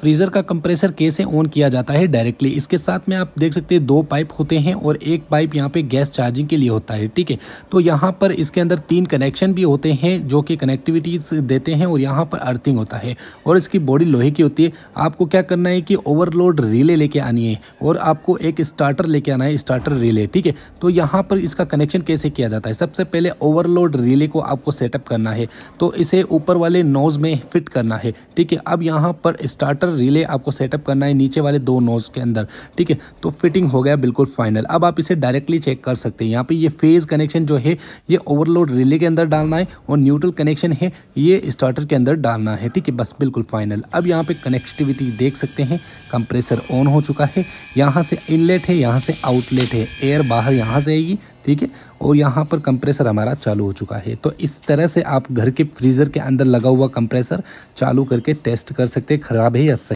freezer का compressor कैसे on किया जाता है डायरेक्टली इसके साथ में आप देख सकते हैं दो पाइप होते हैं और एक पाइप यहाँ पे गैस चार्जिंग के लिए होता है ठीक है तो यहाँ पर इसके अंदर तीन कनेक्शन भी होते हैं जो कि कनेक्टिविटीज देते हैं और यहाँ पर अर्थिंग होता है और इसकी बॉडी लोहे की होती है आपको क्या करना है कि ओवरलोड रिले लेके आनी है और आपको एक स्टार्टर लेके आना है स्टार्टर रिले ठीक है तो यहाँ पर इसका कनेक्शन कैसे किया जाता है सबसे पहले ओवरलोड रिले को आपको सेटअप करना है तो इसे ऊपर वाले नोज में फिट करना है ठीक है अब यहाँ पर स्टार्ट मोटर रिले आपको सेटअप करना है नीचे वाले दो नोज के अंदर ठीक है तो फिटिंग हो गया बिल्कुल फाइनल अब आप इसे डायरेक्टली चेक कर सकते हैं यहाँ पे ये फेज़ कनेक्शन जो है ये ओवरलोड रिले के अंदर डालना है और न्यूट्रल कनेक्शन है ये स्टार्टर के अंदर डालना है ठीक है बस बिल्कुल फाइनल अब यहाँ पे कनेक्टिविटी देख सकते हैं कंप्रेसर ऑन हो चुका है यहाँ से इनलेट है यहाँ से आउटलेट है एयर बाहर यहाँ से आएगी ठीक है और यहाँ पर कंप्रेसर हमारा चालू हो चुका है तो इस तरह से आप घर के फ्रीज़र के अंदर लगा हुआ कंप्रेसर चालू करके टेस्ट कर सकते हैं ख़राब है या सही